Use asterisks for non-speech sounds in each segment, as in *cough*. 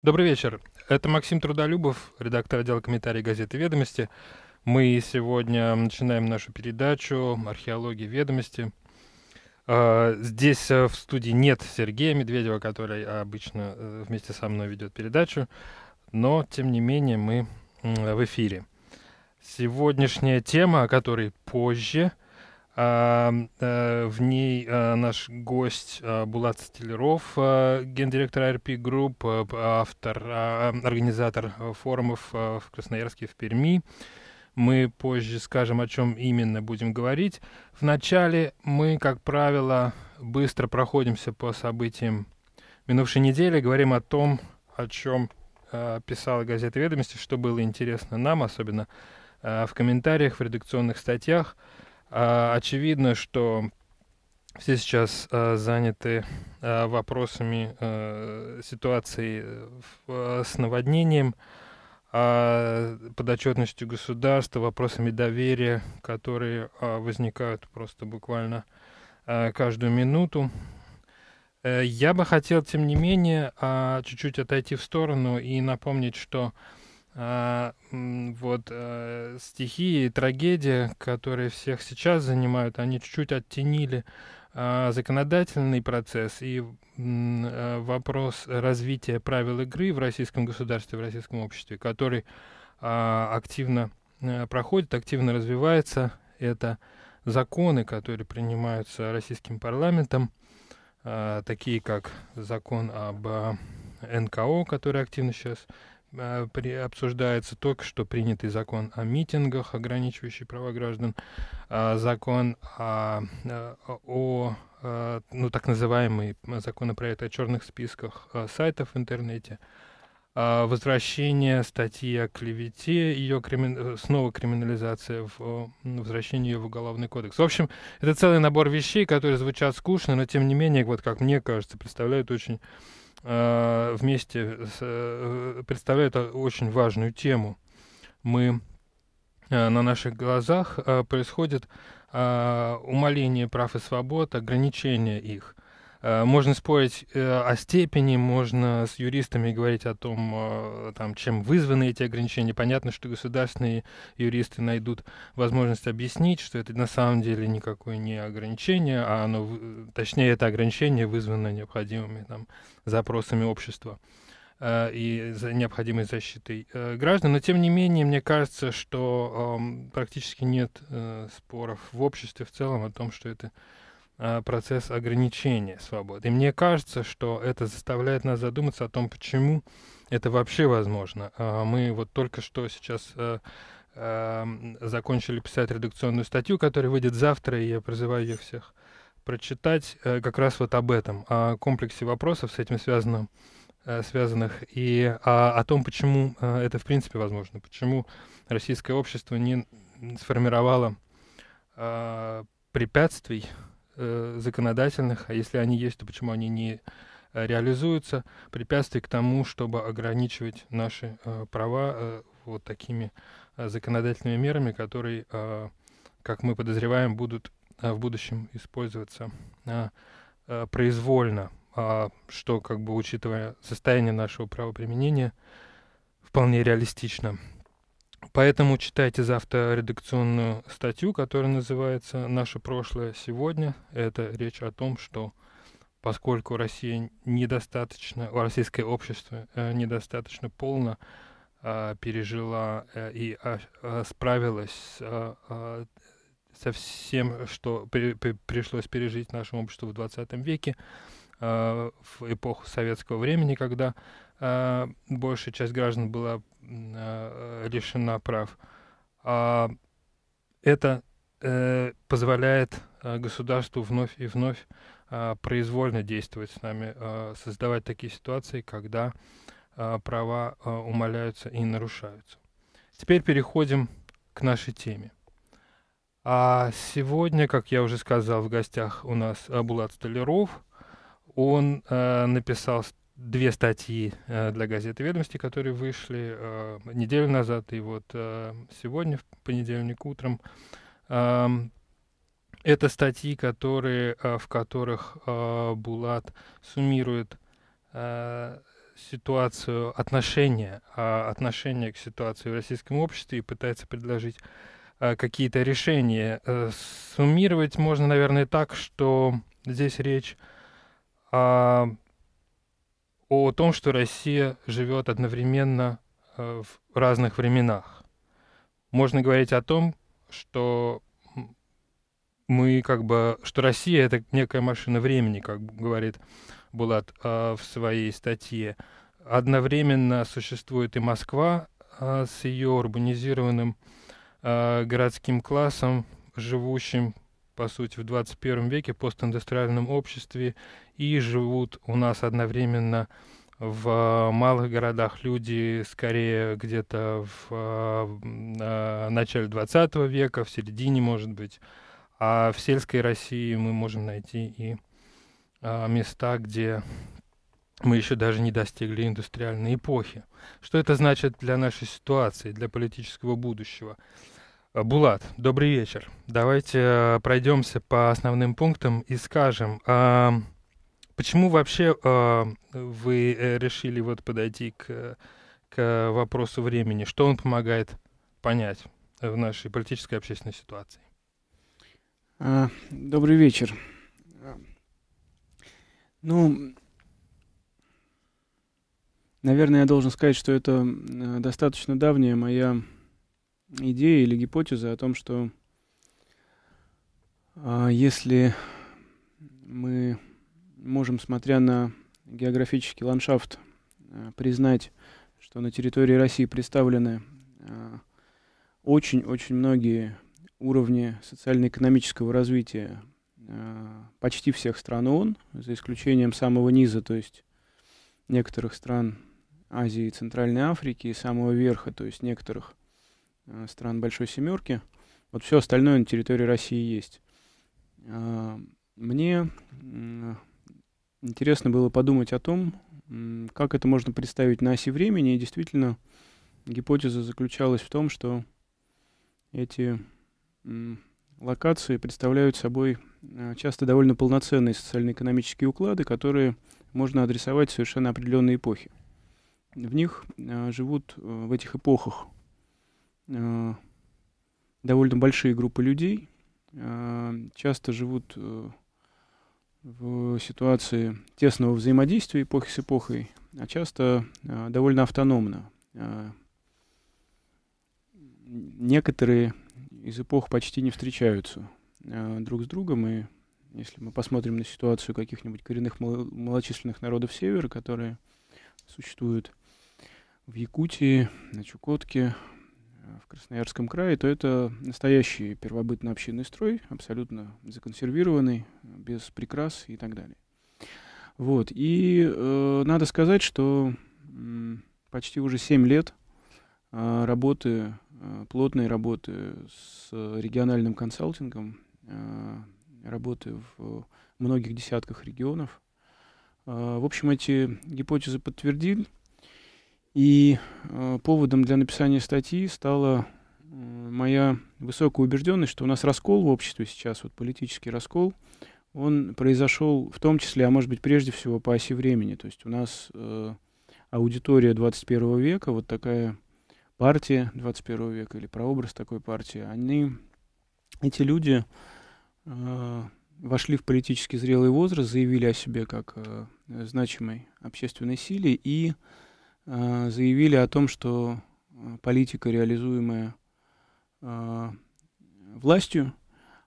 Добрый вечер. Это Максим Трудолюбов, редактор отдела комментарий газеты «Ведомости». Мы сегодня начинаем нашу передачу «Археология ведомости». А, здесь э, в студии нет Сергея Медведева, который обычно э, вместе со мной ведет передачу, но, тем не менее, мы в эфире. Сегодняшняя тема, о которой позже – Э, в ней э, наш гость э, Булат Стелеров, гендиректор RP Group, автор, а, организатор форумов в Красноярске, в Перми. Мы позже скажем, о чем именно будем говорить. Вначале мы, как правило, быстро проходимся по событиям минувшей недели, говорим о том, о чем писала газета «Ведомости», что было интересно нам, особенно в комментариях, в редакционных статьях. А, очевидно, что все сейчас а, заняты а, вопросами ситуации э, с наводнением, подотчетностью государства, вопросами доверия, которые возникают просто буквально каждую минуту. Э, я бы хотел, тем не менее, чуть-чуть отойти в сторону и напомнить, что а, вот а, э, стихии и трагедия, которые всех сейчас занимают, они чуть-чуть оттенили а, законодательный процесс и а, вопрос развития правил игры в российском государстве, в российском обществе, который а, активно а, проходит, активно развивается. Это законы, которые принимаются российским парламентом, а, такие как закон об а, НКО, который активно сейчас а, обсуждается только что принятый закон о митингах, ограничивающий права граждан, а, закон о, а, о ну, так называемый законопроект о черных списках сайтов в интернете, возвращение статьи о клевете, ее кримин... Э, снова криминализация, в... возвращение ее в Уголовный кодекс. В общем, это целый набор вещей, которые звучат скучно, но тем не менее, вот как мне кажется, представляют очень Э, вместе с, э, представляют очень важную тему. Мы э, на наших глазах происходит умаление прав и свобод, ограничение их. Э, можно спорить э, о степени, можно с юристами говорить о том, э, там, чем вызваны эти ограничения. Понятно, что государственные юристы найдут возможность объяснить, что это на самом деле никакое не ограничение, а оно, точнее, это ограничение вызвано необходимыми там, запросами общества и за необходимой защитой граждан. Но тем не менее, мне кажется, что э, практически нет э, споров в обществе в целом о том, что это а, процесс ограничения свободы. И мне кажется, что это заставляет нас задуматься о том, почему это вообще возможно. А, мы вот только что сейчас а, закончили писать редакционную статью, которая выйдет завтра, и я призываю ее всех прочитать э, как раз вот об этом, о комплексе вопросов с этим связанным, э, связанных, и о, о том, почему э, это в принципе возможно, почему российское общество не сформировало препятствий э, законодательных, а если они есть, то почему они не э, реализуются, препятствий к тому, чтобы ограничивать наши э, права э, вот такими э, законодательными мерами, которые, э, как мы подозреваем, будут э, в будущем использоваться э, э, произвольно, э, что, как бы учитывая состояние нашего правоприменения, вполне реалистично. Поэтому читайте завтра редакционную статью, которая называется «Наше прошлое сегодня». Это речь о том, что поскольку Россия недостаточно, российское общество э, недостаточно полно а, пережила э, и а, а, справилась со всем, что при, при, пришлось пережить нашему обществу в 20 веке, э, в эпоху советского времени, когда э, большая часть граждан была лишена э, прав. А это э, позволяет э, государству вновь и вновь произвольно действовать с нами, создавать такие ситуации, когда права умаляются и нарушаются. Теперь переходим к нашей теме. А сегодня, как я уже сказал, в гостях у нас Булат Столяров. Он э, написал две статьи э, для газеты «Ведомости», которые вышли э, неделю назад и вот э, сегодня, в понедельник утром. Эм, это статьи, которые, в которых Булат суммирует ситуацию, отношения, э, отношения к ситуации в российском обществе и пытается предложить какие-то решения. суммировать можно, наверное, так, что здесь речь о том, что Россия живет одновременно э, в разных временах. Можно говорить о том, что мы как бы, что Россия это некая машина времени, как говорит Булат э, в своей статье. Одновременно существует и Москва э, с ее урбанизированным городским классом, живущим по сути, в 21 веке постиндустриальном обществе и живут у нас одновременно в а, малых городах люди скорее где-то в э, начале 20 века, в середине, может быть. А в сельской России мы можем найти и места, где мы еще даже не достигли индустриальной эпохи. Что это значит для нашей ситуации, для политического будущего? Э, Э, Булат, добрый вечер. Давайте э, пройдемся по основным пунктам и скажем, а, почему вообще э, вы решили вот подойти к, к вопросу времени? Что он помогает понять в нашей политической и общественной ситуации? А, добрый вечер. Ну, наверное, я должен сказать, что это достаточно давняя моя идея или гипотеза о том, что а, если мы можем, смотря на географический ландшафт, э, признать, что на территории России представлены а, очень-очень многие уровни социально-экономического развития а, почти всех стран ООН, за исключением самого низа, то есть некоторых стран Азии и Центральной Африки, и самого верха, то есть некоторых Э, стран Большой Семерки. Вот все остальное на территории России есть. А, мне интересно было подумать о том, как это можно представить на оси времени. И действительно, гипотеза заключалась в том, что эти локации представляют собой э, часто довольно полноценные социально-экономические уклады, которые можно адресовать совершенно определенные эпохи. В них э, живут в этих эпохах Э, довольно большие группы людей э, часто живут э, в ситуации тесного взаимодействия эпохи с эпохой, а часто довольно автономно. некоторые из эпох почти не встречаются друг с другом, и если мы посмотрим на ситуацию каких-нибудь коренных малочисленных народов Севера, которые существуют в Якутии, на Чукотке, в Красноярском крае, то это настоящий первобытно-общинный строй, абсолютно законсервированный, без прикрас и так далее. Вот. И э, надо сказать, что э, почти уже 7 лет э, работы, э, плотной работы с региональным консалтингом, э, работы в многих десятках регионов. Э, в общем, эти гипотезы подтвердили и э, поводом для написания статьи стала э, моя высокая убежденность, что у нас раскол в обществе сейчас, вот политический раскол, он произошел в том числе, а может быть прежде всего по оси времени. То есть у нас э, аудитория 21 века, вот такая партия 21 века или прообраз такой партии, они, эти люди э, вошли в политически зрелый возраст, заявили о себе как э, значимой общественной силе и Э, заявили о том, что э, политика, реализуемая э, властью,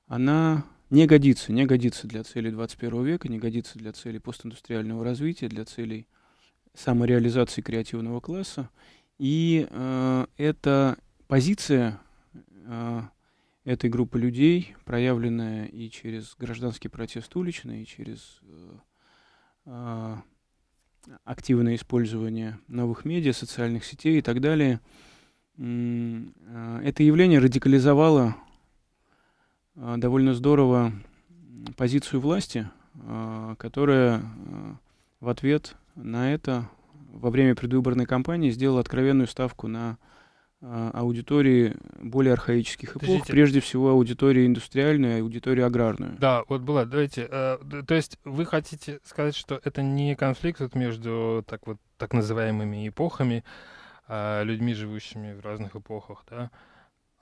она не годится, не годится для целей 21 века, не годится для целей постиндустриального развития, для целей самореализации креативного класса. И э, эта позиция э, этой группы людей, проявленная и через гражданский протест уличный, и через э, активное использование новых медиа, социальных сетей и так далее, а, это явление радикализовало а, довольно здорово позицию власти, а, которая в ответ на это во время предвыборной кампании сделала откровенную ставку на а, аудитории более архаических эпох, Подождите. прежде всего аудитории индустриальную аудитории аграрную. Да, вот была, давайте, э, то есть вы хотите сказать, что это не конфликт вот между так вот так называемыми эпохами, э, людьми, живущими в разных эпохах, да,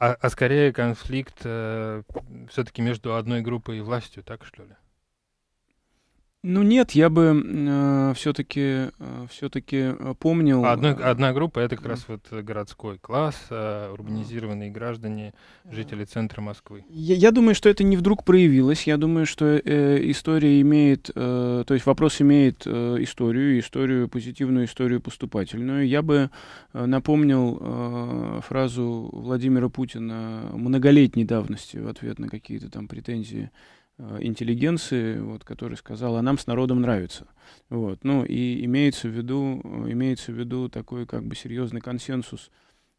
а, а скорее конфликт э, все-таки между одной группой и властью, так что ли? Ну нет, я бы э, все-таки э, все-таки э, помнил. А одна, э, одна группа это как раз вот городской класс, э, урбанизированные граждане, жители центра Москвы. Я, я думаю, что это не вдруг проявилось. Я думаю, что э, история имеет, э, то есть вопрос имеет э, историю, историю позитивную, историю поступательную. Я бы э, напомнил э, фразу Владимира Путина многолетней давности в ответ на какие-то там претензии Э, интеллигенции, вот, который сказал, а нам с народом нравится. Вот. Ну и имеется в виду, э, имеется в виду такой как бы серьезный консенсус,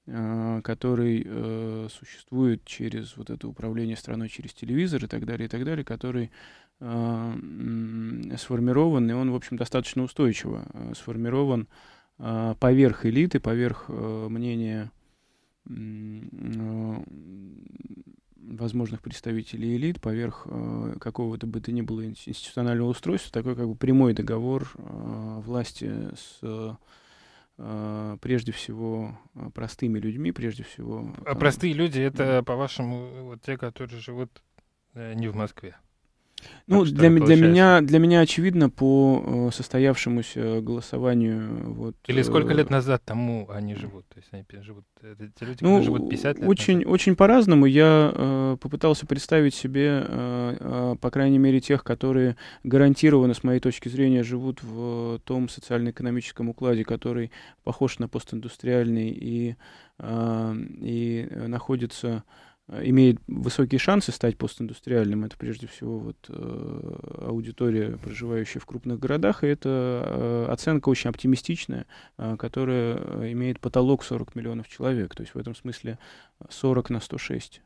э, который э, существует через вот это управление страной, через телевизор и так далее, и так далее, который э, сформирован, и он, в общем, достаточно устойчиво э, сформирован поверх элиты, поверх мнения возможных представителей элит поверх э, какого-то бы то ни было институционального устройства, такой как бы прямой договор э, власти с э, прежде всего э, простыми людьми, прежде всего... А там, а простые люди это, по-вашему, вот те, которые живут э, не в Москве? Ну, так, для, для, меня, для меня очевидно по э, состоявшемуся голосованию. Вот, Или э, сколько лет назад тому они живут? То есть они живут, это те люди, ну, живут 50 лет очень, назад? Очень по-разному. Я э, попытался представить себе, э, э, по крайней мере, тех, которые гарантированно, с моей точки зрения, живут в том социально-экономическом укладе, который похож на постиндустриальный и, э, и находится... Э, имеет высокие шансы стать постиндустриальным, это прежде всего вот, э, аудитория, проживающая в крупных городах, и это э, оценка очень оптимистичная, э, которая э, имеет потолок 40 миллионов человек, то есть в этом смысле 40 на 106.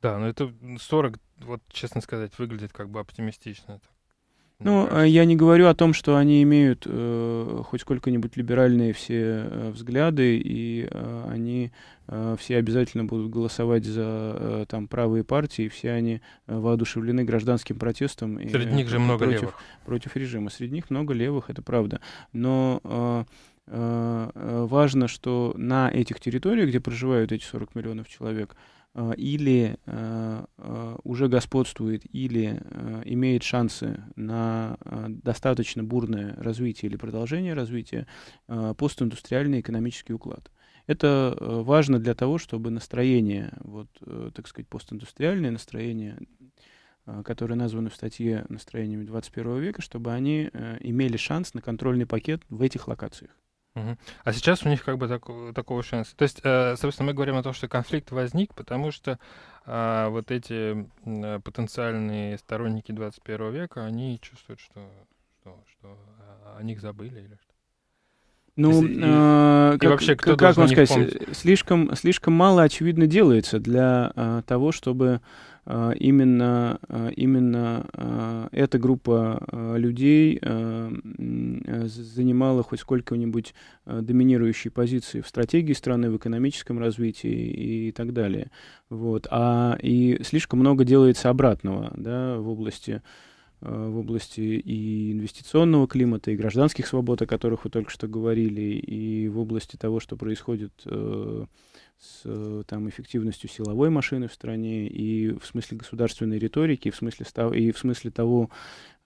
Да, но это 40, вот честно сказать, выглядит как бы оптимистично. Ну, ну э, я не говорю о том, что они имеют э, хоть сколько-нибудь либеральные все э, взгляды, и э, они э, все обязательно будут голосовать за э, там правые партии, и все они э, воодушевлены гражданским протестом. Среди и, них же много против, левых. Против режима. Среди них много левых, это правда. Но... Э, э, э важно, что на этих территориях, где проживают эти 40 миллионов человек, Э, или э, э, уже господствует, или имеет шансы на достаточно бурное развитие или продолжение развития постиндустриальный экономический уклад. Это важно для того, чтобы настроение, вот, так сказать, постиндустриальное настроение, которые названы в статье настроениями 21 века, чтобы они имели шанс на контрольный пакет в этих локациях. А сейчас у них как бы так, такого шанса. То есть, э, собственно, мы говорим о том, что конфликт возник, потому что а, вот эти э, потенциальные сторонники 21 века, они чувствуют, что, что, что а, о них забыли или что. Ну, и, э, как, и вообще, кто как, как вам сказать, слишком, слишком мало, очевидно, делается для того, чтобы а, именно, а, именно а, эта группа людей занимала хоть сколько-нибудь доминирующие позиции в стратегии страны, в экономическом развитии и так далее. Вот. А и слишком много делается обратного да, в области в области и инвестиционного климата, и гражданских свобод, о которых вы только что говорили, и в области того, что происходит э, с э, там, эффективностью силовой машины в стране, и в смысле государственной риторики, и в смысле, став, и в смысле того,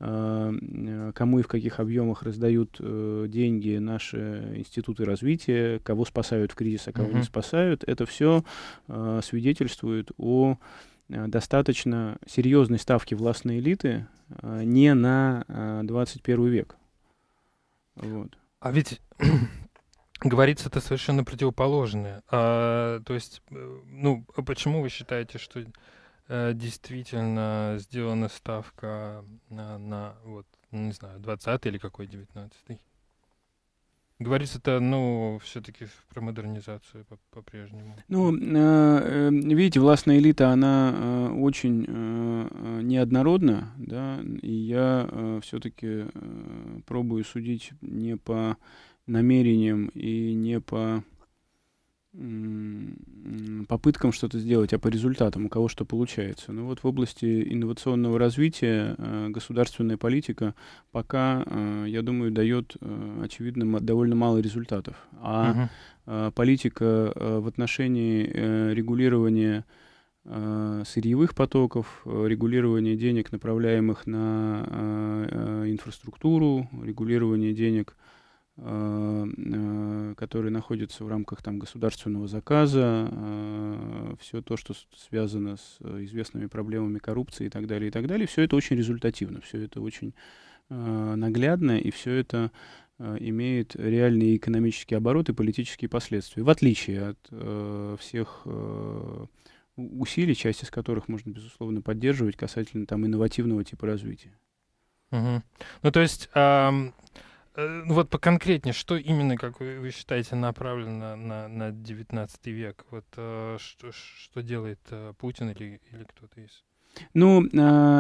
э, э, кому и в каких объемах раздают деньги наши институты развития, кого спасают в кризис, а кого mm-hmm. не спасают, это все свидетельствует о достаточно серьезной ставке властной элиты не на 21 век. Вот. А ведь говорится это совершенно противоположное. А, то есть, э, ну, а почему вы считаете, что э, действительно сделана ставка на, на вот, не знаю, 20 или какой 19 -й? Говорится это, ну, все-таки про модернизацию по-прежнему. По ну, э, э, видите, властная элита, она э, очень э, э неоднородна, да, и я э, все-таки э, пробую судить не по намерением и не по попыткам что-то сделать, а по результатам, у кого что получается. Ну вот в области инновационного развития э, государственная политика пока, э, я думаю, дает, э, очевидно, довольно мало результатов. А угу. политика в отношении регулирования сырьевых потоков, регулирования денег, направляемых на инфраструктуру, регулирование денег, Э, которые находятся в рамках там, государственного заказа, э, все то, что связано с э, известными проблемами коррупции и так далее, и так далее, все это очень результативно, все это очень наглядно, и все это имеет реальные экономические обороты, политические последствия, в отличие от всех усилий, часть из которых можно, безусловно, поддерживать касательно там инновативного типа развития. Угу. Ну, то есть, эм, Э, ну вот поконкретнее, что именно, как вы, вы считаете, направлено на, на 19 век? Вот э, что, что делает э, Путин или, или кто-то из? Ну,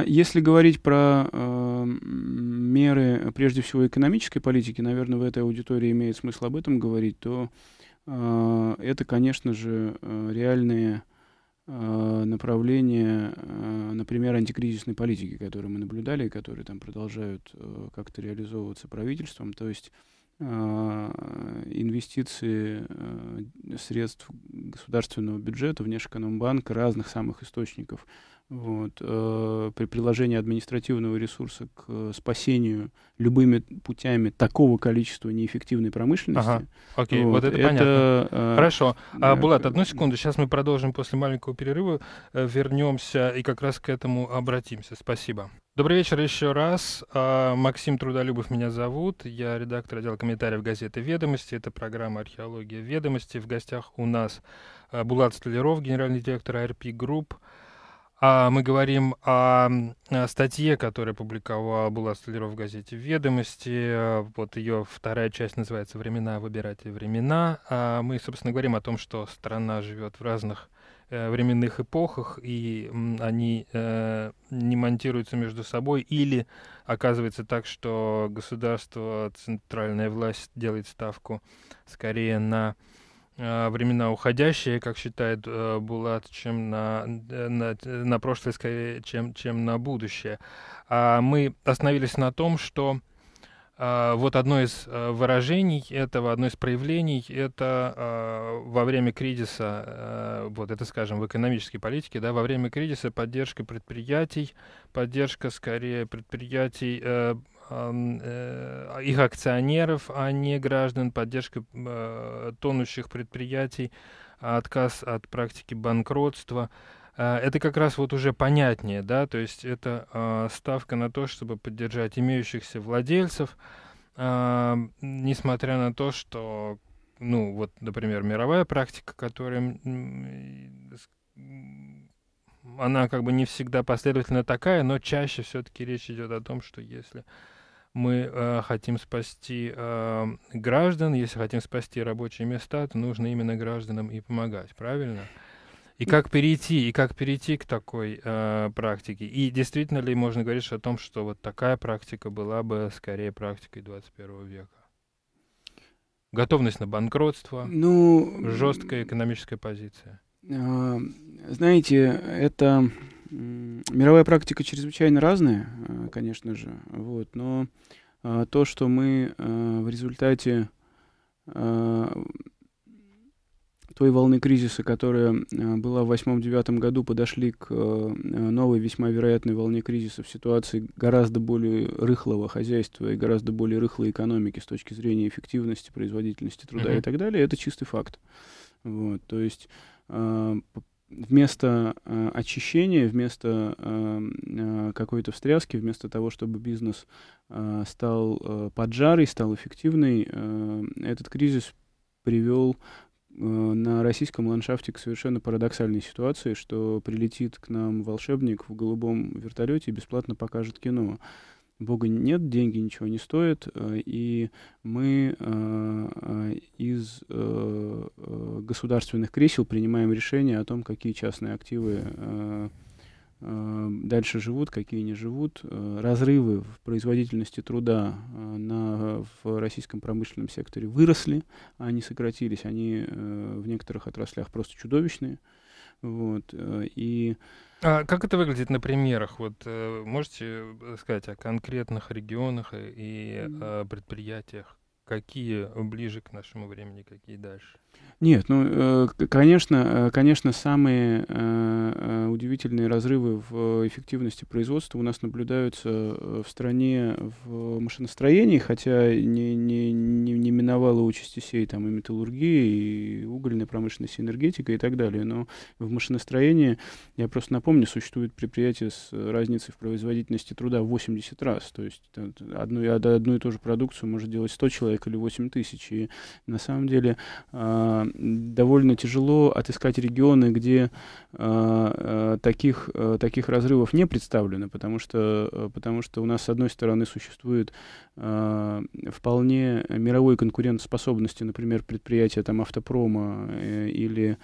если говорить про меры, прежде всего, экономической политики, наверное, в этой аудитории имеет смысл об этом говорить, то это, конечно же, реальные Э, направления, э, например, антикризисной политики, которые мы наблюдали которые там продолжают э, как-то реализовываться правительством. То есть инвестиции средств государственного бюджета, внешэкономбанка, разных самых источников вот, э, при приложении административного ресурса к э, спасению любыми путями такого количества неэффективной промышленности. Ага. Окей, вот, вот это, это понятно. Э, Хорошо. А, Булат, одну секунду, сейчас мы продолжим после маленького перерыва, э, вернемся и как раз к этому обратимся. Спасибо. Добрый вечер еще раз. А, Максим Трудолюбов меня зовут. Я редактор отдела комментариев газеты «Ведомости». Это программа «Археология ведомости». В гостях у нас э, Булат Столяров, генеральный директор АРП Групп. А мы говорим о статье, которая публиковала, была столирована в газете «Ведомости». Вот ее вторая часть называется «Времена, выбирайте времена». А мы, собственно, говорим о том, что страна живет в разных э, временных эпохах, и они э, не монтируются между собой, или оказывается так, что государство, центральная власть делает ставку скорее на Э, времена уходящие, как считает э, Булат, чем на, э, на, на прошлое скорее, чем, чем на будущее. А мы остановились на том, что вот одно из выражений этого, одно из проявлений, это во время кризиса, вот это, скажем, в экономической политике, да, во время кризиса поддержка предприятий, поддержка, скорее, предприятий Э, их акционеров, а не граждан, поддержка э, тонущих предприятий, а отказ от практики банкротства. Э, это как раз вот уже понятнее, да, то есть это а, ставка на то, чтобы поддержать имеющихся владельцев, а, несмотря на то, что, ну, вот, например, мировая практика, которая она как бы не всегда последовательно такая, но чаще все-таки речь идет о том, что если мы э, хотим спасти э, граждан, если хотим спасти рабочие места, то нужно именно гражданам и помогать, правильно? И как перейти, и как перейти к такой э, практике? И действительно ли можно говорить о том, что вот такая практика была бы скорее практикой 21 века? Готовность на банкротство, ну, жесткая экономическая позиция. Э, знаете, это Мировая практика чрезвычайно разная, э, конечно же, вот, но э, то, что мы э, в результате той волны кризиса, которая была в 8-9 году, подошли к новой, весьма вероятной волне кризиса в ситуации гораздо более рыхлого хозяйства и гораздо более рыхлой экономики с точки зрения эффективности, производительности труда mm-hmm. и так далее, это чистый факт. Вот, то есть вместо э, очищения, вместо э, э, какой-то встряски, вместо того, чтобы бизнес э, стал э, поджарый, стал эффективный, э, этот кризис привел э, на российском ландшафте к совершенно парадоксальной ситуации, что прилетит к нам волшебник в голубом вертолете и бесплатно покажет кино. Бога нет, деньги ничего не стоят, э, и мы э, э, из государственных кресел принимаем решение о том, какие частные активы дальше живут, какие не живут. Разрывы в производительности труда на, в российском промышленном секторе выросли, а не сократились, они в некоторых отраслях просто чудовищные. Вот, э, и... А как это выглядит на примерах? Вот э, можете э, сказать о конкретных регионах и о предприятиях? Какие ближе к нашему времени, какие дальше? Нет, ну, э, конечно, э, конечно, самые э, удивительные разрывы в эффективности производства у нас наблюдаются в стране в машиностроении, хотя не, не, не, не миновало участи сей там и металлургии, и угольной промышленности, энергетика и так далее. Но в машиностроении, я просто напомню, существует предприятие с разницей в производительности труда 80 раз. То есть одну, одну и ту же продукцию может делать 100 человек или 8 тысяч. И на самом деле а, довольно тяжело отыскать регионы, где а, а, таких, а, таких разрывов не представлено, потому что, потому что у нас, с одной стороны, существует вполне мировой конкурентоспособности, например, предприятия там, автопрома э, или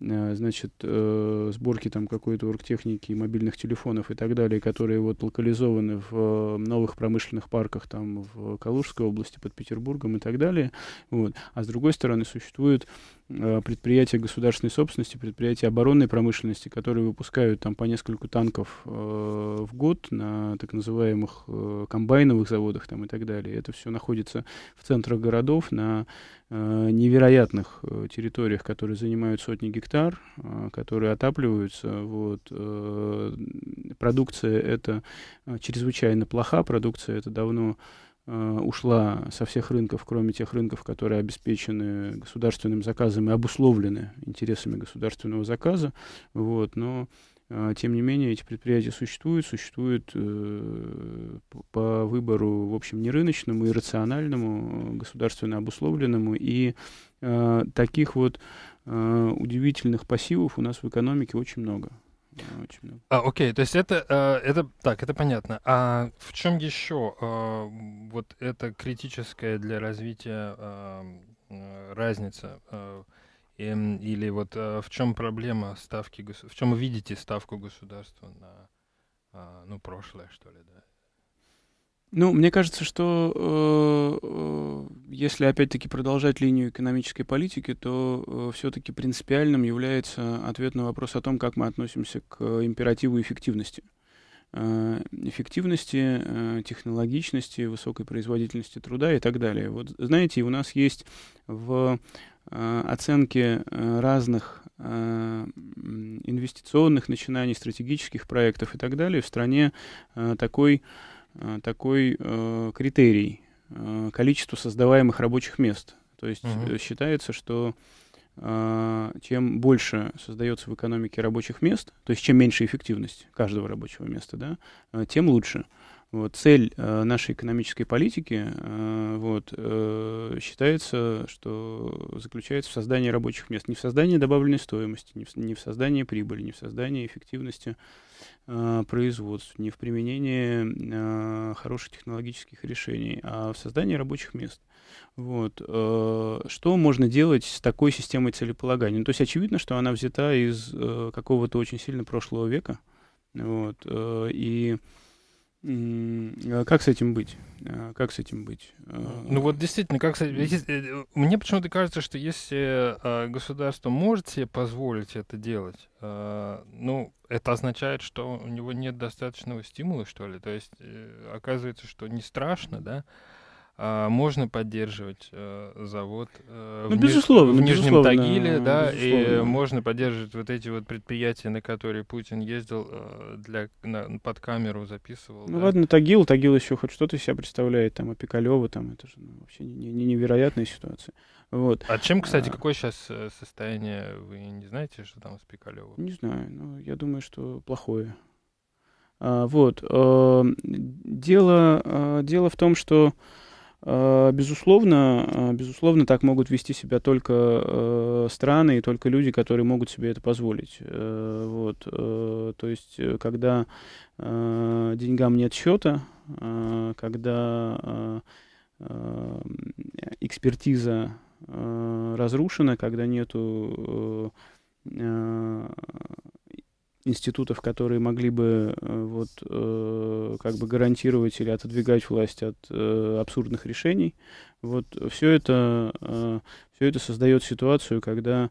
Э, значит, э, сборки там какой-то оргтехники, мобильных телефонов и так далее, которые вот локализованы в э, новых промышленных парках там в Калужской области, под Петербургом и так далее. Вот. А с другой стороны, существует Э, предприятия государственной собственности, предприятия оборонной промышленности, которые выпускают там по несколько танков э, в год на так называемых э, комбайновых заводах там и так далее. Это все находится в центрах городов на э, невероятных э, территориях, которые занимают сотни гектар, э, которые отапливаются. Вот э, продукция это э, чрезвычайно плоха, продукция это давно Э, ушла со всех рынков, кроме тех рынков, которые обеспечены государственным заказом и обусловлены интересами государственного заказа. Вот, но э, тем не менее, эти предприятия существуют, существуют э, по выбору, в общем, не рыночному и рациональному, а государственно обусловленному. И таких вот удивительных пассивов у нас в экономике очень много. Очень много. А, окей, то есть это, а, это, так, это понятно. А в чем еще а, вот это критическая для развития а, разница? Эм, или вот в чем проблема ставки, в чем вы видите ставку государства на, ну, прошлое, что ли, да? Ну, мне кажется, что э, э, если опять-таки продолжать линию экономической политики, то э, все-таки принципиальным является ответ на вопрос о том, как мы относимся к императиву эффективности. Э, эффективности, э, технологичности, высокой производительности труда и так далее. Вот знаете, у нас есть в э, оценке э, разных э, инвестиционных начинаний, стратегических проектов и так далее в стране такой Э, такой э, критерий э, количество создаваемых рабочих мест. То есть угу. считается, что э, чем больше создается в экономике рабочих мест, то есть чем меньше эффективность каждого рабочего места, да, э, тем лучше. Э, вот, цель э, нашей экономической политики э, вот, э, считается, что заключается в создании рабочих мест. Не в создании добавленной стоимости, не в, не в создании прибыли, не в создании эффективности э, производств, не в применении э, хороших технологических решений, а в создании рабочих мест. Вот. Э, что можно делать с такой системой целеполагания? Ну, то есть очевидно, что она взята из э, какого-то очень сильно прошлого века. Вот, э, и а как с этим быть? А как с этим быть? А, ну вот действительно, как с этим... Э, мне почему-то кажется, что если государство может себе позволить это делать, ну, это означает, что у него нет достаточного стимула, что ли. То есть э, оказывается, что не страшно, да? А, можно поддерживать э, завод э, ну, в, безусловно, в ну, Нижнем безусловно, Тагиле, ну, да, безусловно. и можно поддерживать вот эти вот предприятия, на которые Путин ездил э, для, на, под камеру, записывал. Ну да. ладно, Тагил, Тагил еще хоть что-то себя представляет, там, Опекалева, а там, это же ну, вообще не, не, невероятная ситуация. Вот. А чем, кстати, а... какое сейчас состояние, вы не знаете, что там с Пикалевым? Не знаю, но ну, я думаю, что плохое. А, вот. А, дело, а, дело в том, что Э, безусловно, э, безусловно, так могут вести себя только э, страны и только люди, которые могут себе это позволить. Вот. То есть, когда деньгам нет счета, когда экспертиза разрушена, когда нету институтов, которые могли бы э, вот, э, как бы гарантировать или отодвигать власть от э, абсурдных решений. Вот все это, э, все это создает ситуацию, когда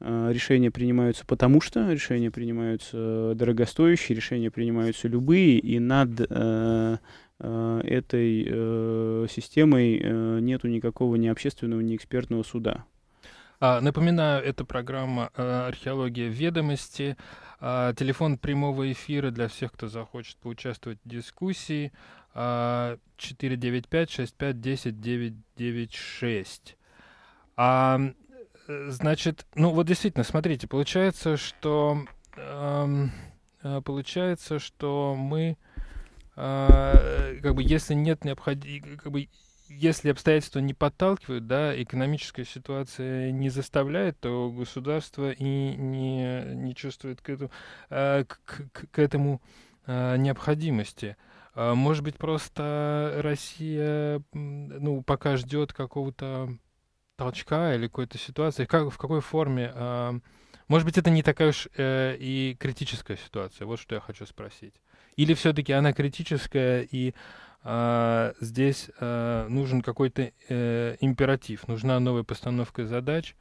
э, решения принимаются потому что, решения принимаются дорогостоящие, решения принимаются любые, и над э, э, этой э, системой э, нету никакого ни общественного, ни экспертного суда. А, напоминаю, это программа э, «Археология ведомости». А, телефон прямого эфира для всех, кто захочет поучаствовать в дискуссии. 495-65-10-996. А, а, значит, ну вот действительно, смотрите, получается, что... Эм, э, получается, что мы... Э, как бы если нет необходимости... Как бы, если обстоятельства не подталкивают, да, экономическая ситуация не заставляет, то государство и не, не чувствует к этому, э, к, к, к этому э, необходимости. А, может быть, просто Россия ну, пока ждет какого-то толчка или какой-то ситуации, как, в какой форме. А, может быть, это не такая уж э, и критическая ситуация, вот что я хочу спросить. Или все-таки она критическая и а, здесь а, нужен какой-то э, императив, нужна новая постановка задач,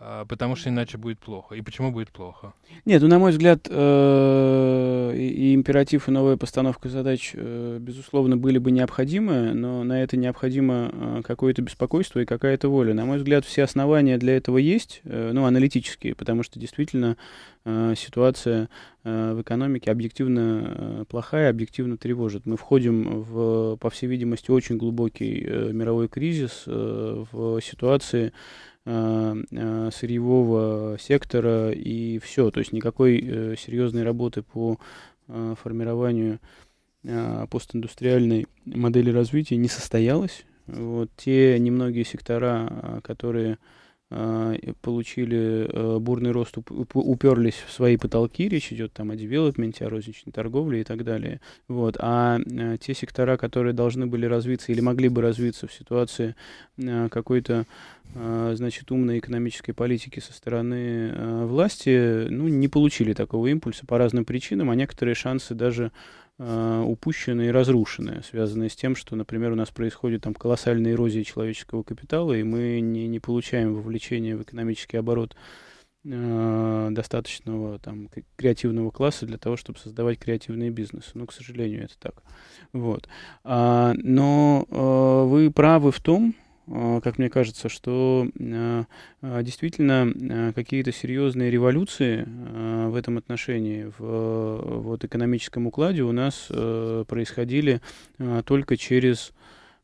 а, потому что иначе будет плохо. И почему будет плохо? Нет, ну, на мой взгляд, э, и, и императив, и новая постановка задач, э, безусловно, были бы необходимы, но на это необходимо какое-то беспокойство и какая-то воля. На мой взгляд, все основания для этого есть, ну, аналитические, потому что действительно Э, ситуация э, в экономике объективно э, плохая, объективно тревожит. Мы входим в, по всей видимости, очень глубокий мировой кризис в ситуации сырьевого сектора и все. То есть никакой серьезной работы по формированию постиндустриальной модели развития не состоялось. Вот те немногие сектора, которые а, получили э, бурный рост, уперлись в свои потолки, речь идет там о девелопменте, о розничной торговле и так далее. Вот. А э, те сектора, которые должны были развиться или могли бы развиться в ситуации э, какой-то значит, умной экономической политики со стороны власти, ну, не получили такого импульса по разным причинам, а некоторые шансы даже а, упущенное и разрушенное, связанное с тем, что, например, у нас происходит там колоссальная эрозия человеческого капитала, и мы не, не получаем вовлечение в экономический оборот а, достаточного там креативного класса для того, чтобы создавать креативные бизнесы. Ну, к сожалению, это так. Вот. А, но э, вы правы в том, а, как мне кажется, что а, а, действительно какие-то серьезные революции в этом отношении, в вот, экономическом укладе у нас происходили только через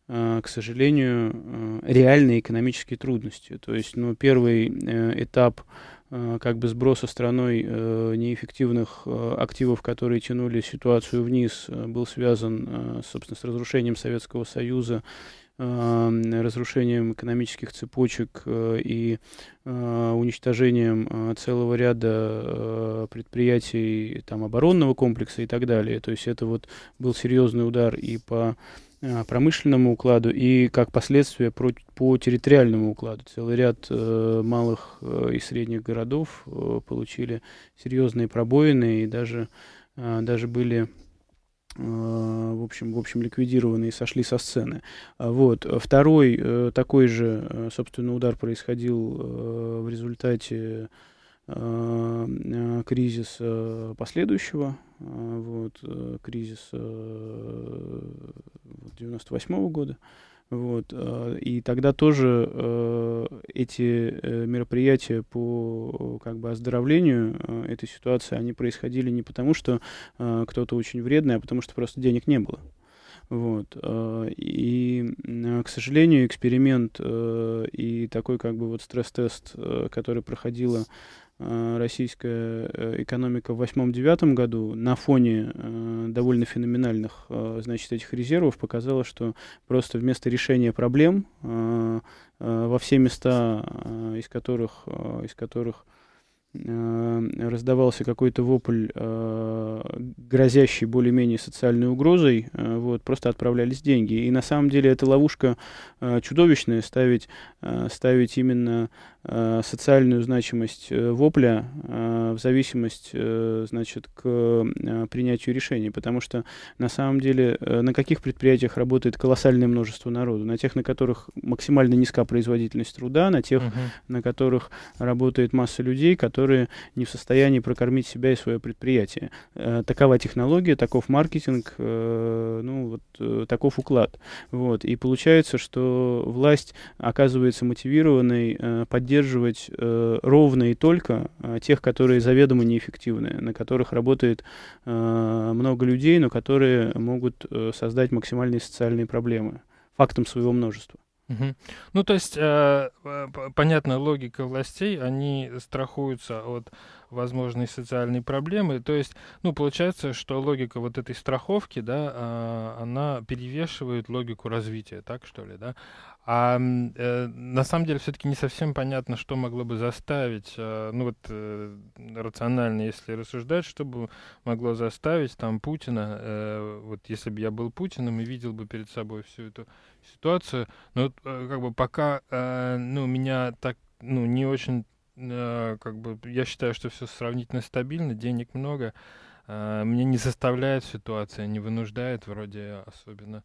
к сожалению, реальные экономические трудности. То есть, ну, первый этап как бы сброса страной неэффективных активов, которые тянули ситуацию вниз, был связан, собственно, с разрушением Советского Союза разрушением экономических цепочек э, и э, уничтожением э, целого ряда предприятий там, оборонного комплекса и так далее. То есть это вот был серьезный удар и по промышленному укладу и, как последствие, про, по территориальному укладу. Целый ряд э, малых и средних городов э, получили серьезные пробоины и даже, э, даже были Э, в общем, в общем, ликвидированы и сошли со сцены. А вот. Второй э, такой же, э, собственно, удар происходил в результате кризиса последующего, вот, кризиса 98 -го года. Вот. А, и тогда тоже а, эти э, мероприятия по как бы, оздоровлению а, этой ситуации, они происходили не потому, что кто-то очень вредный, а потому что просто денег не было. Вот. И, к сожалению, эксперимент и такой как бы вот стресс-тест, который проходила Э, российская э, экономика в 2008-2009 году на фоне э, довольно феноменальных значит, этих резервов показала, что просто вместо решения проблем во все места, из которых, из которых раздавался какой-то вопль, грозящий более-менее социальной угрозой, вот, просто отправлялись деньги. И на самом деле эта ловушка чудовищная, ставить, ставить именно Э, социальную значимость э, вопля э, в зависимость значит, к принятию решений, потому что на самом деле на каких предприятиях работает колоссальное множество народу? На тех, на которых максимально низка производительность труда, на тех, uh-huh. на которых работает масса людей, которые не в состоянии прокормить себя и свое предприятие. Такова технология, таков маркетинг, ну, вот, таков уклад. Вот. И получается, что власть оказывается мотивированной поддержкой поддерживать э, ровно и только э, тех, которые заведомо неэффективны, на которых работает э, много людей, но которые могут э, создать максимальные социальные проблемы фактом своего множества. Угу. Ну, то есть, э, э понятная логика властей, они страхуются от возможной социальной проблемы. То есть, ну, получается, что логика вот этой страховки, да, э, она перевешивает логику развития, так что ли, да? А э, на самом деле все-таки не совсем понятно, что могло бы заставить, э, ну вот э, рационально, если рассуждать, что бы могло заставить там Путина, э, вот если бы я был Путиным и видел бы перед собой всю эту ситуацию, но э, как бы пока, э, ну меня так, ну не очень, э, как бы я считаю, что все сравнительно стабильно, денег много, э, мне не заставляет ситуация, не вынуждает вроде особенно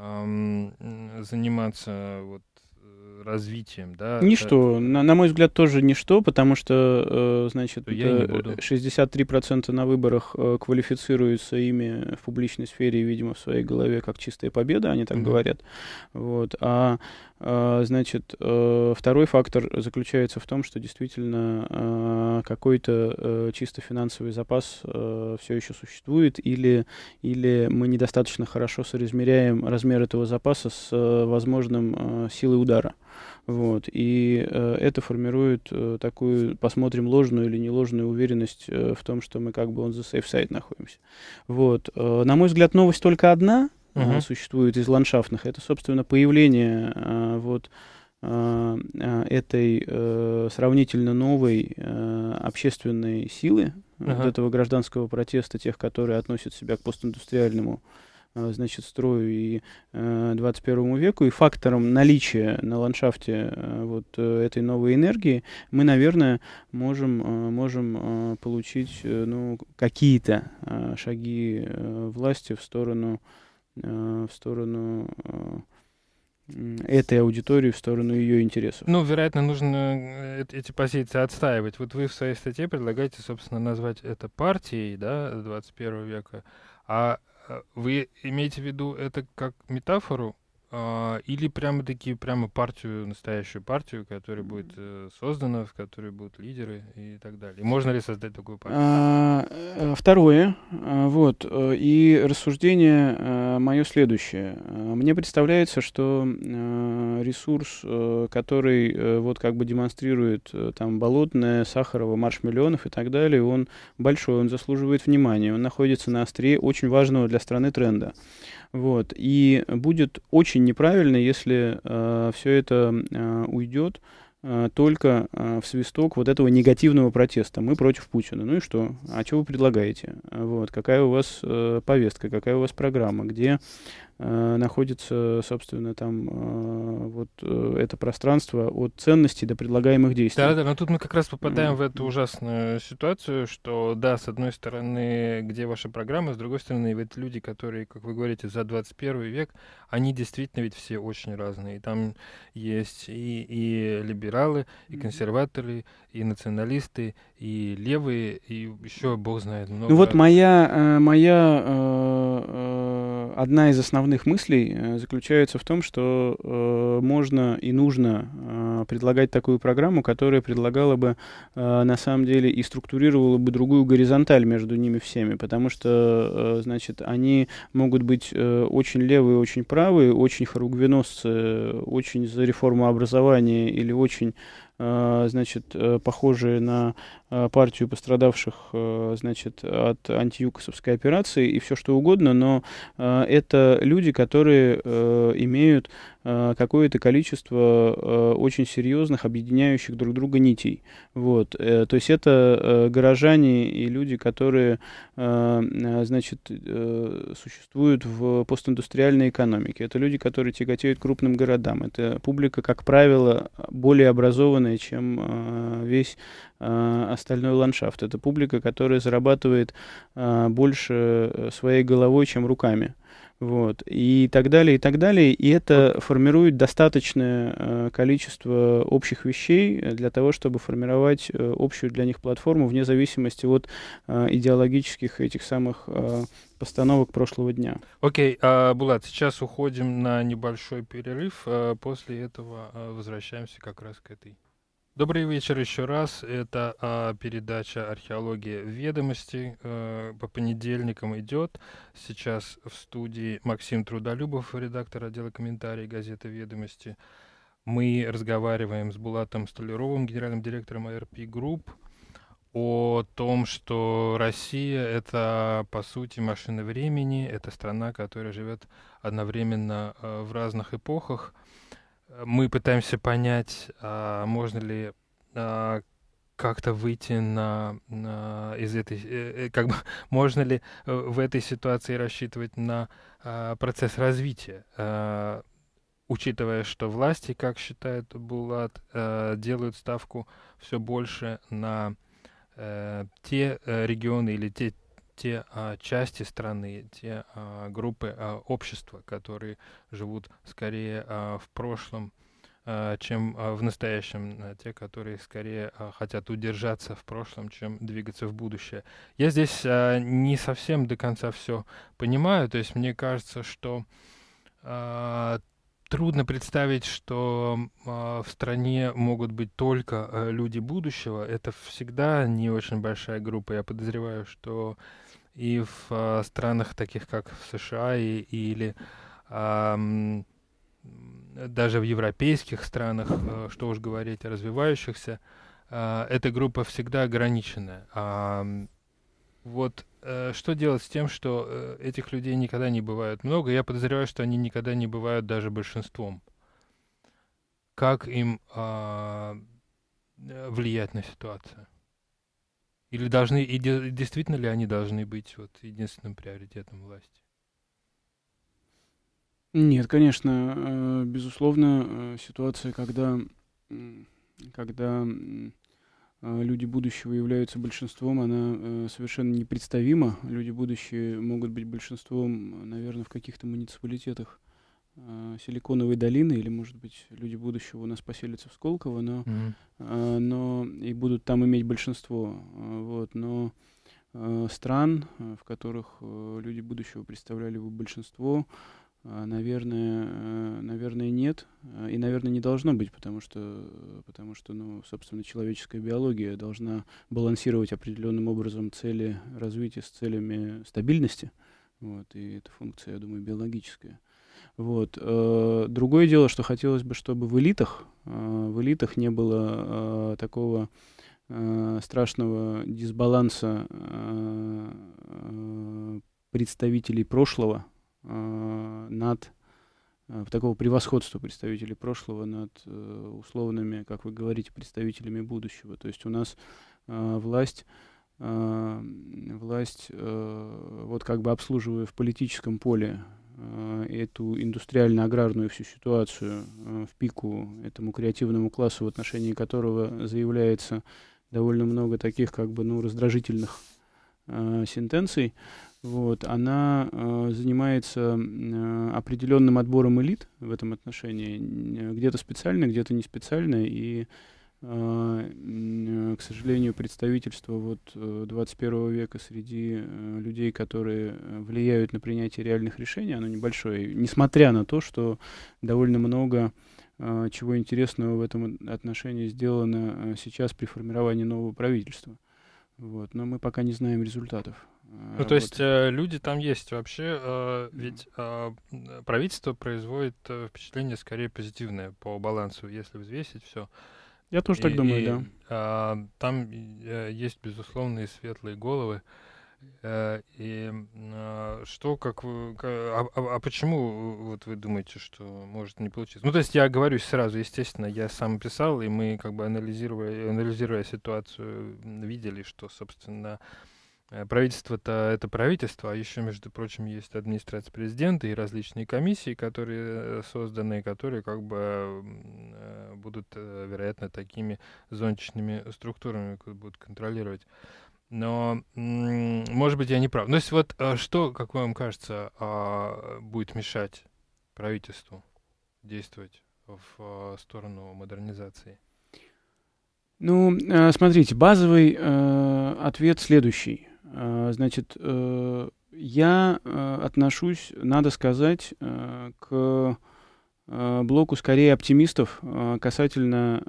заниматься вот э, развитием, да? Ничто. Это... На, на мой взгляд, тоже ничто, потому что, э, значит, Я 63% э, на выборах э, квалифицируются ими в публичной сфере, видимо, в своей голове как чистая победа, они так mm-hmm. говорят. Вот. А а, значит, э, второй фактор заключается в том, что действительно а, какой-то э, чисто финансовый запас э, все еще существует, или, или мы недостаточно хорошо соразмеряем размер этого запаса с возможным силой удара. Вот. И это формирует такую, посмотрим, ложную или неложную уверенность в том, что мы как бы он за сейф-сайт находимся. Вот. на мой взгляд, новость только одна — угу. Э, существует из ландшафтных. Это, собственно, появление э, вот э, этой сравнительно новой общественной силы, ага. вот этого гражданского протеста, тех, которые относят себя к постиндустриальному значит, строю и э, 21 веку. И фактором наличия на ландшафте э, вот э, этой новой энергии мы, наверное, можем, э, можем э, получить э, ну, какие-то э, шаги э, власти в сторону э, Э, в сторону э, этой аудитории в сторону ее интересов. Ну, вероятно, нужно э, эти позиции отстаивать. Вот вы в своей статье предлагаете, собственно, назвать это партией, да, 21 века, а вы имеете в виду это как метафору а, или прямо такие прямо партию, настоящую партию, которая будет э, создана, в которой будут лидеры и так далее. И можно ли создать такую партию? А, э, второе, а, вот, э, и рассуждение э, мое следующее. Мне представляется, что ресурс, который вот как бы демонстрирует там болотное сахарово Марш миллионов и так далее, он большой, он заслуживает внимания, он находится на острие очень важного для страны тренда. Вот. И будет очень неправильно, если э, все это э, уйдет э, только э, в свисток вот этого негативного протеста. Мы против Путина. Ну и что? А что вы предлагаете? Вот. Какая у вас э, повестка? Какая у вас программа? Где Э, находится, собственно, там э, вот э, это пространство от ценностей до предлагаемых действий. Да, да, но тут мы как раз попадаем в эту ужасную ситуацию, что, да, с одной стороны, где ваша программа, с другой стороны, ведь люди, которые, как вы говорите, за 21 век, они действительно ведь все очень разные. Там есть и, и либералы, и консерваторы, и националисты, и левые, и еще бог знает ну много. Ну вот моя, э, моя э, э, одна из основных мыслей заключается в том, что можно и нужно предлагать такую программу, которая предлагала бы на самом деле и структурировала бы другую горизонталь между ними всеми, потому что, значит, они могут быть очень левые, очень правые, очень хоругвеносцы, очень за реформу образования или очень Э, значит, э, похожие на э, партию пострадавших значит, от антиюкосовской операции и все что угодно, но это люди, которые имеют Э, какое-то количество э, очень серьезных, объединяющих друг друга нитей. Вот. Э, то есть это горожане и люди, которые значит, существуют в постиндустриальной экономике. Это люди, которые тяготеют крупным городам. Это публика, как правило, более образованная, чем весь остальной ландшафт. Это публика, которая зарабатывает больше своей головой, чем руками вот, и так далее, и так далее. И это формирует достаточное э, количество общих вещей для того, чтобы формировать э, общую для них платформу вне зависимости от э, идеологических этих самых постановок прошлого дня. Окей, okay, а, Булат, сейчас уходим на небольшой перерыв, после этого возвращаемся как раз к этой Добрый вечер еще раз. Это а, передача «Археология ведомости». А, э, по понедельникам идет. Сейчас в студии Максим Трудолюбов, редактор отдела комментариев газеты «Ведомости». Мы разговариваем с Булатом Столяровым, генеральным директором АРП Групп, о том, что Россия — это, по сути, машина времени, это страна, которая живет одновременно а, в разных эпохах — мы пытаемся понять, а, можно ли а, как-то выйти на, на из этой, э, э, как бы, *laughs* можно ли э, в этой ситуации рассчитывать на а, процесс развития, а, учитывая, что власти, как считает Булат, а, делают ставку все больше на те регионы или те те а, части страны, те а, группы а, общества, которые живут скорее а, в прошлом, а, чем а, в настоящем, а, те, которые скорее а, хотят удержаться в прошлом, чем двигаться в будущее. Я здесь а, не совсем до конца все понимаю, то есть мне кажется, что а, трудно представить, что а, в стране могут быть только э, люди будущего. Это всегда не очень большая группа. Я подозреваю, что и в а, странах таких, как в США и, или эм, даже в европейских странах, э, что уж говорить о развивающихся, э, эта группа всегда ограничена. Э, вот Э, что делать с тем, что э, этих людей никогда не бывает много? Я подозреваю, что они никогда не бывают даже большинством. Как им а, э, влиять на ситуацию? Или должны, и действительно ли они должны быть вот единственным приоритетом власти? Нет, конечно, безусловно, ситуация, когда, когда а, люди будущего являются большинством, она э, совершенно непредставима. Люди будущие могут быть большинством, наверное, в каких-то муниципалитетах э, Силиконовой долины, или, может быть, люди будущего у нас поселятся в Сколково, но, mm-hmm. э, но и будут там иметь большинство. Э, вот, но э, стран, в которых э, люди будущего представляли бы большинство, а, наверное, э, наверное, нет. А, и, наверное, не должно быть, потому что, потому что ну, собственно, человеческая биология должна балансировать определенным образом цели развития с целями стабильности. Вот, и это функция, я думаю, биологическая. Вот. Э, другое дело, что хотелось бы, чтобы в элитах, э, в элитах не было такого страшного дисбаланса представителей прошлого, э, над э, такого превосходства представителей прошлого над э, условными, как вы говорите, представителями будущего. То есть у нас э, власть э, власть, э, вот как бы обслуживая в политическом поле э, эту индустриально-аграрную всю ситуацию э, в пику этому креативному классу, в отношении которого заявляется довольно много таких как бы ну раздражительных э, сентенций, вот, она э, занимается э, определенным отбором элит в этом отношении, э, где-то специально, где-то не специально, и, э, э к сожалению, представительство вот 21 э, века среди э, людей, которые влияют на принятие реальных решений, оно небольшое, несмотря на то, что довольно много э, чего интересного в этом отношении сделано сейчас при формировании нового правительства. Вот, но мы пока не знаем результатов. Э, ну, вот. то есть э, люди там есть вообще, э, ведь э, правительство производит э, впечатление скорее позитивное по балансу, если взвесить все. Я тоже и, так думаю, и, да. Э, там э, есть, безусловно, и светлые головы. Э, и э, что, как вы, а, а, а почему э, вот вы думаете, что может не получиться? Ну, то есть я говорю сразу, естественно, я сам писал, и мы как бы анализируя, анализируя ситуацию, видели, что, собственно, э, Э, правительство-то это правительство, а еще, между прочим, есть администрация президента и различные комиссии, которые э, созданы, которые как бы э, будут, вероятно, такими зонтичными структурами будут контролировать. Но, может быть, я не прав. Но ну, есть вот что, как вам кажется, а, будет мешать правительству действовать в сторону модернизации? Ну, смотрите, базовый э, ответ следующий. А, значит, э, я э, отношусь, надо сказать, э, к блоку скорее оптимистов касательно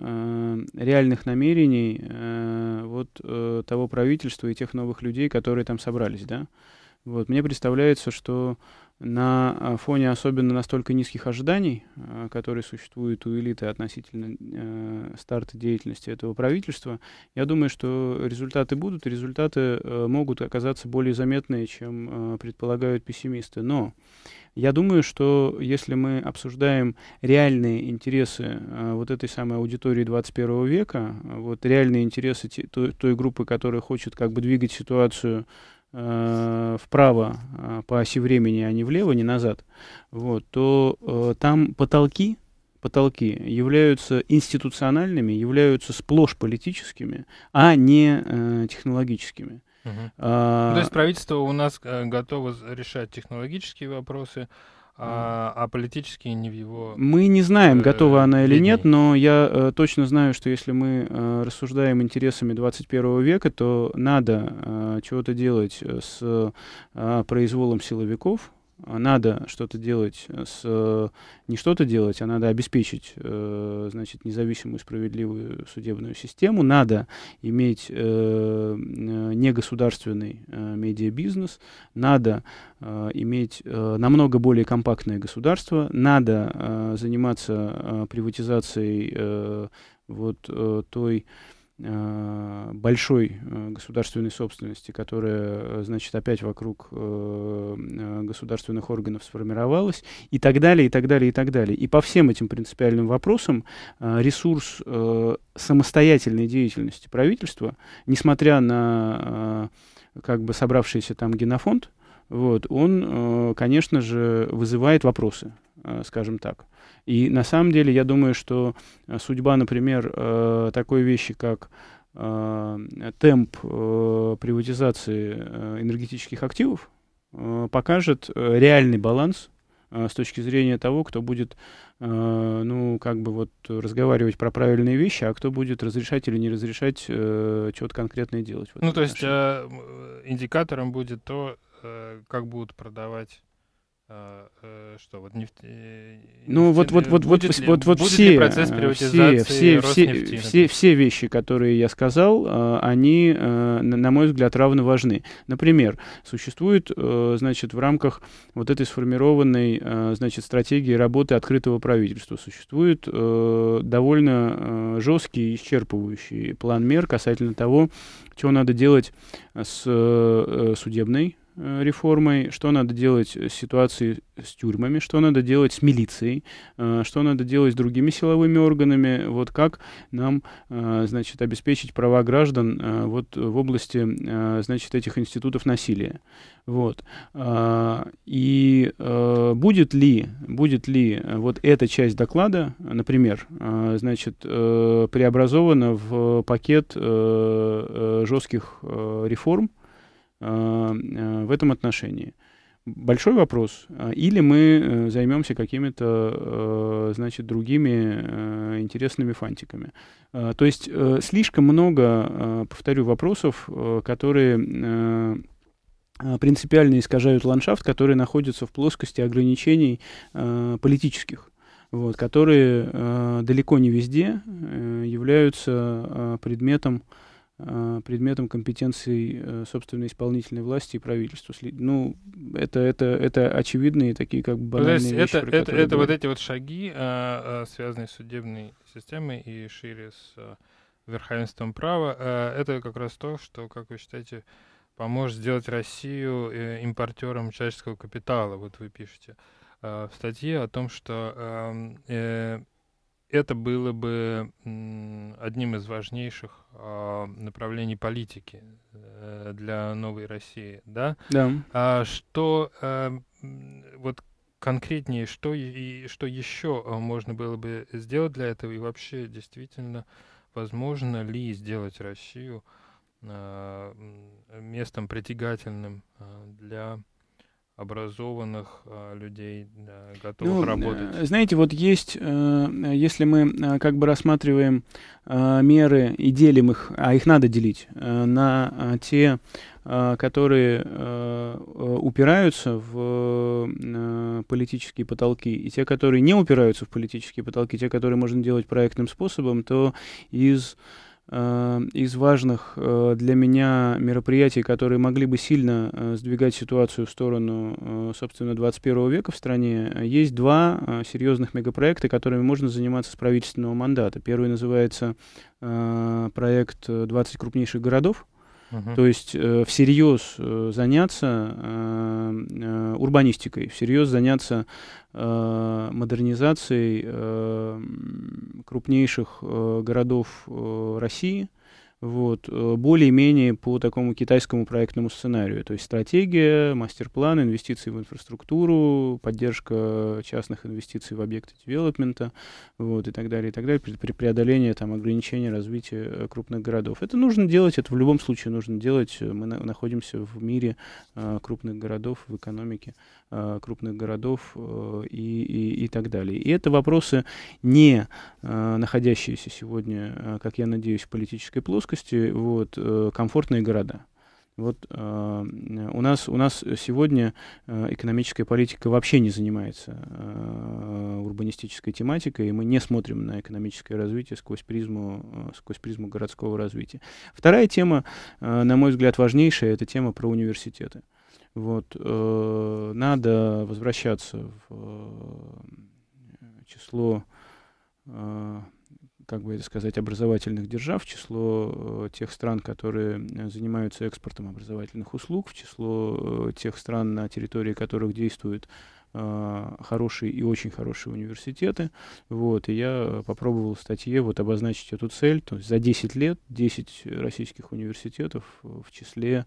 реальных намерений вот того правительства и тех новых людей, которые там собрались, да. Вот, мне представляется, что на а, фоне особенно настолько низких ожиданий, а, которые существуют у элиты относительно э, старта деятельности этого правительства, я думаю, что результаты будут, и результаты э, могут оказаться более заметные, чем э, предполагают пессимисты. Но я думаю, что если мы обсуждаем реальные интересы вот этой самой аудитории 21 века, вот реальные интересы той, той группы, которая хочет как бы двигать ситуацию э, вправо э, по оси времени, а не влево, не назад, вот, то э, там потолки, потолки являются институциональными, являются сплошь политическими, а не э, технологическими. Угу. А, то есть правительство у нас э, готово решать технологические вопросы, а, а политические не в его... Мы не знаем, э, готова она или нет, но я э, точно знаю, что если мы э, рассуждаем интересами 21 века, то надо э, чего-то делать э, с э, произволом силовиков, а, надо что-то делать с... Э, не что-то делать, а надо обеспечить, э, значит, независимую справедливую судебную систему. Надо иметь э, негосударственный э, медиабизнес. Надо э, иметь э, намного более компактное государство. Надо э, заниматься э, приватизацией э, вот э, той Э, большой э, государственной собственности, которая, э, значит, опять вокруг государственных органов сформировалась, и так далее, и так далее, и так далее. И по всем этим принципиальным вопросам ресурс самостоятельной деятельности правительства, несмотря на как бы собравшийся там генофонд, э, вот, он, э, конечно же, вызывает вопросы, э, скажем так. И на самом деле я думаю, что э, судьба, например, такой вещи, как темп приватизации энергетических активов, покажет реальный баланс с точки зрения того, кто будет, ну, как бы вот разговаривать про правильные вещи, а кто будет разрешать или не разрешать что-то конкретное делать. Ну, то есть индикатором будет то, э, как будут продавать э, э, что вот нефть э, ну нефть, вот вот вот вот вот вот все все все все, все вещи которые я сказал они на мой взгляд равно важны например существует значит в рамках вот этой сформированной значит стратегии работы открытого правительства существует довольно жесткий исчерпывающий план мер касательно того что надо делать с судебной Э, реформой, что надо делать с ситуацией с тюрьмами, что надо делать с милицией, э, что надо делать с другими силовыми органами, вот как нам, э, значит, обеспечить права граждан вот в области, значит, этих институтов насилия. Вот. И будет ли, будет ли вот эта часть доклада, например, значит, преобразована в пакет жестких реформ, а, а, в этом отношении. Большой вопрос. А, или мы э, займемся какими-то, э, значит, другими э, интересными фантиками. То есть слишком много, повторю, вопросов, которые принципиально искажают ландшафт, которые находятся в плоскости ограничений политических вот, которые э, далеко не везде э, являются э, предметом а, предметом компетенций э, собственной исполнительной власти и правительства. Ну, это, это, это очевидные такие как бы ну, банальные вещи, это, это, это вот эти вот шаги, а, а, связанные с судебной системой и шире с верховенством права, это как раз то, что, как вы считаете, поможет сделать Россию э, импортером человеческого капитала, вот вы пишете в статье о том, что э, это было бы одним из важнейших а, направлений политики э, для новой России, да? Да. А что э, вот конкретнее, что и что еще э, можно было бы сделать для этого и вообще действительно возможно ли сделать Россию местом притягательным для образованных а, людей, готовых ну, работать? Э, знаете, вот есть, э, если мы э, как бы рассматриваем меры и делим их, а их надо делить на те, которые упираются в политические потолки, и те, которые не упираются в политические потолки, те, которые можно делать проектным способом, то из Э, из важных э, для меня мероприятий, которые могли бы сильно э, сдвигать ситуацию в сторону, собственно, 21 века в стране, есть два серьезных мегапроекта, которыми можно заниматься с правительственного мандата. Первый называется проект «20 крупнейших городов», то есть э, всерьез э, заняться э, э, урбанистикой, всерьез заняться э, модернизацией э, крупнейших э, городов э, России, вот, э, более-менее по такому китайскому проектному сценарию. То есть стратегия, мастер-план, инвестиции в инфраструктуру, поддержка частных инвестиций в объекты девелопмента вот, и так далее, и так далее, при, преодолении там, ограничений развития э, крупных городов. Это нужно делать, это в любом случае нужно делать. Мы на, находимся в мире а, крупных городов, в экономике. Э, крупных городов э, и, и, и так далее. И это вопросы, не э, находящиеся сегодня, как я надеюсь, в политической плоскости, вот, комфортные города. Вот э, у нас у нас сегодня э, экономическая политика вообще не занимается э, урбанистической тематикой, и мы не смотрим на экономическое развитие сквозь призму э, сквозь призму городского развития. Вторая тема, э, на мой взгляд, важнейшая, это тема про университеты. Э, вот, э, надо возвращаться в э, число, э, как бы это сказать, образовательных держав, в число э, тех стран, которые э, занимаются экспортом образовательных услуг, в число э, тех стран, на территории которых действует э, хорошие и очень хорошие университеты. Вот, и я попробовал в статье вот обозначить эту цель. То есть за 10 лет 10 российских университетов э, в числе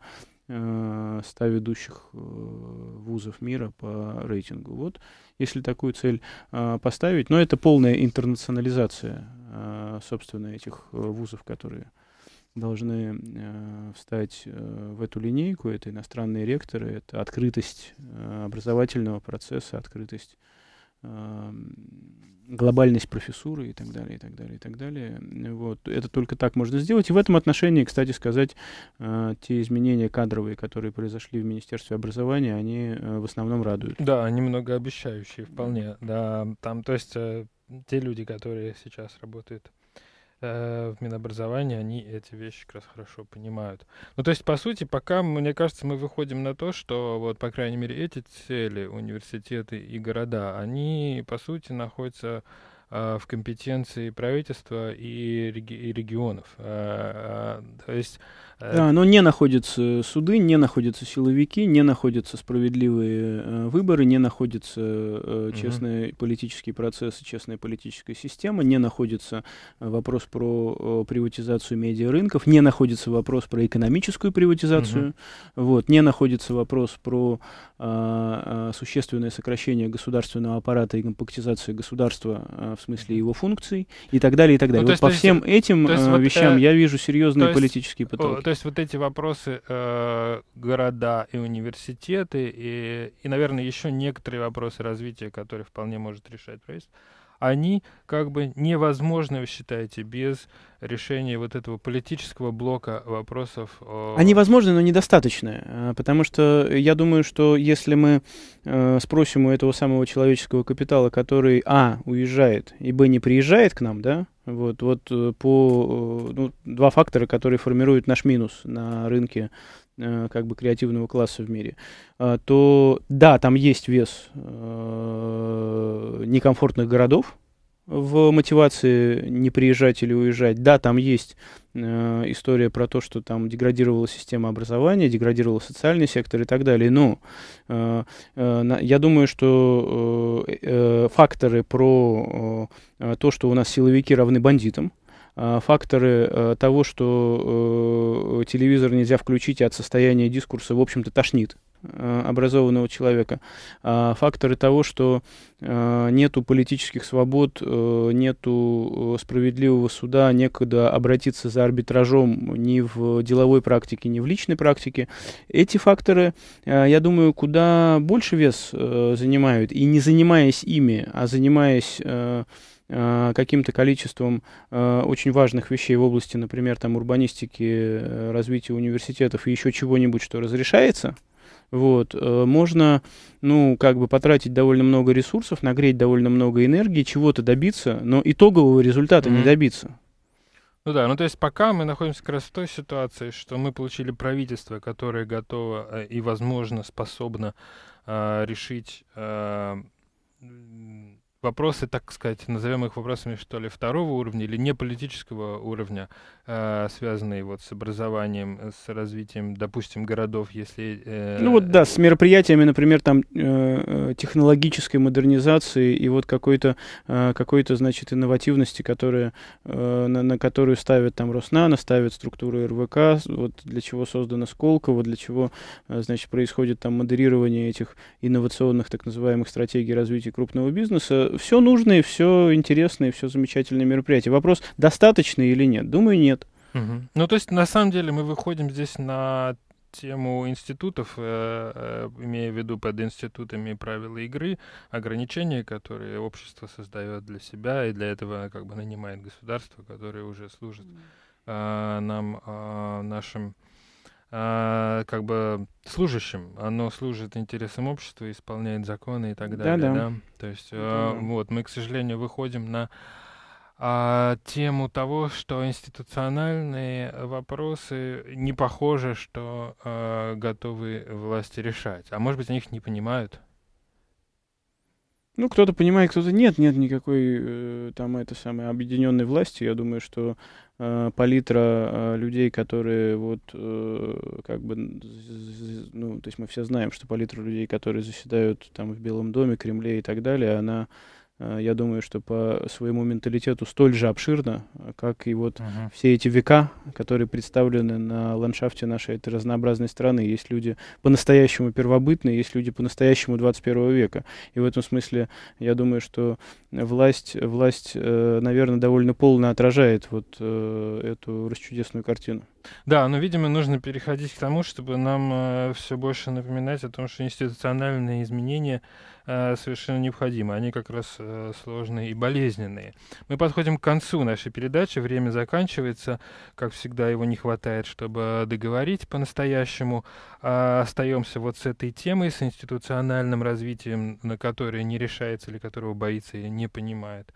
100 э, ведущих э, вузов мира по рейтингу. Вот если такую цель э, поставить, но это полная интернационализация, собственно, этих вузов, которые должны встать в эту линейку. Это иностранные ректоры, это открытость образовательного процесса, открытость Эм, глобальность профессуры и так далее, и так далее, и так далее. Вот. Это только так можно сделать. И в этом отношении, кстати сказать, э, те изменения кадровые, которые произошли в Министерстве образования, они э, в основном радуют. Да, они многообещающие вполне. Да, там, то есть, э, те люди, которые сейчас работают Э, в Минобразовании они эти вещи как раз хорошо понимают. Ну, то есть, по сути, пока, мне кажется, мы выходим на то, что, вот, по крайней мере, эти цели, университеты и города, они, по сути, находятся а, в компетенции правительства и, реги и регионов. А, а, то есть, э, да, но не находятся суды, не находятся силовики, не находятся справедливые э, выборы, не находятся э, честные угу. политические процессы, честная политическая система, не находится вопрос про приватизацию медиарынков, не находится вопрос про экономическую приватизацию, угу. вот, не находится вопрос про существенное сокращение государственного аппарата и компактизации государства в смысле его функций и так далее, и так далее. Ну, вот по всем есть, этим есть, э, вот, вещам э, я вижу серьезные политические потоки То есть вот эти вопросы э, города и университеты, и, и, наверное, еще некоторые вопросы развития, которые вполне может решать правительство, они как бы невозможны, вы считаете, без решения вот этого политического блока вопросов? О... Э, они возможны, но недостаточны, э, потому что я думаю, что если мы э, спросим у этого самого человеческого капитала, который, а, уезжает, и, б, не приезжает к нам, да, вот, вот по ну, два фактора, которые формируют наш минус на рынке Э, как бы креативного класса в мире, э, то да, там есть вес э, некомфортных городов в мотивации не приезжать или уезжать. Да, там есть история про то, что там деградировала система образования, деградировал социальный сектор и так далее. Но э, э, я думаю, что э, факторы про то, что у нас силовики равны бандитам, Э, факторы э, того, что э, телевизор нельзя включить, и а от состояния дискурса, в общем-то, тошнит образованного человека. А факторы того, что нету политических свобод, нету справедливого суда, некогда обратиться за арбитражом ни в деловой практике, ни в личной практике. Эти факторы, я думаю, куда больше вес занимают. И не занимаясь ими, а занимаясь Э, каким-то количеством э, очень важных вещей в области, например, там, урбанистики, э, развития университетов и еще чего-нибудь, что разрешается, вот, можно, ну, как бы потратить довольно много ресурсов, нагреть довольно много энергии, чего-то добиться, но итогового результата mm-hmm. не добиться. Ну да, ну то есть пока мы находимся как раз в той ситуации, что мы получили правительство, которое готово и, возможно, способно э, решить э, вопросы, так сказать, назовем их вопросами, что ли, второго уровня или не политического уровня, э, связанные вот с образованием, с развитием, допустим, городов, если... Э, ну вот да, с мероприятиями, например, там э, э технологической модернизации и вот какой-то, э, какой-то значит, инновативности, которая, э, на, на которую ставят там Роснано, ставят структуры РВК, вот для чего создана Сколково, для чего, э, значит, происходит там модерирование этих инновационных так называемых стратегий развития крупного бизнеса, все нужное, все интересное, все замечательное мероприятие. Вопрос, достаточно или нет? Думаю, нет. Угу. Ну, то есть, на самом деле, мы выходим здесь на тему институтов, э, э, имея в виду под институтами правила игры, ограничения, которые общество создает для себя, и для этого как бы нанимает государство, которое уже служит э, нам, э, нашим а, как бы служащим, оно служит интересам общества, исполняет законы и так далее. Да, да. да? То есть Э, вот мы, к сожалению, выходим на а, тему того, что институциональные вопросы не похоже, что а, готовы власти решать, а может быть, они их не понимают. Ну, кто-то понимает, кто-то нет, нет никакой э, там это самое объединенной власти. Я думаю, что Э, палитра э, людей, которые вот э, как бы, ну, то есть мы все знаем, что палитра людей, которые заседают там в Белом доме, Кремле и так далее, она Э, я думаю, что по своему менталитету столь же обширно, э, как и вот uh-huh. все эти века, которые представлены на ландшафте нашей этой разнообразной страны. Есть люди по-настоящему первобытные, есть люди по-настоящему 21 века. И в этом смысле я думаю, что власть, власть э, наверное, довольно полно отражает вот эту расчудесную картину. Да, но, видимо, нужно переходить к тому, чтобы нам э, все больше напоминать о том, что институциональные изменения э, совершенно необходимы. Они как раз э, сложные и болезненные. Мы подходим к концу нашей передачи. Время заканчивается. Как всегда, его не хватает, чтобы договорить по-настоящему. А остаемся вот с этой темой, с институциональным развитием, на которое не решается или которого боится и не понимает.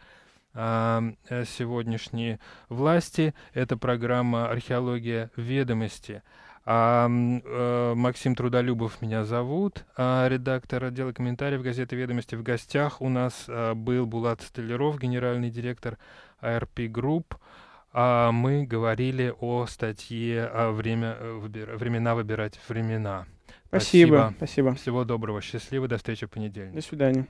Э, сегодняшние власти. Это программа «Археология ведомости». А, э, Максим Трудолюбов меня зовут, а, редактор отдела комментариев газеты «Ведомости». В гостях у нас а, был Булат Столяров, генеральный директор АРП Групп. А, мы говорили о статье о а, время, э, выбир, «Времена выбирать времена». Спасибо, спасибо. Спасибо. Всего доброго, счастливо, до встречи в понедельник. До свидания.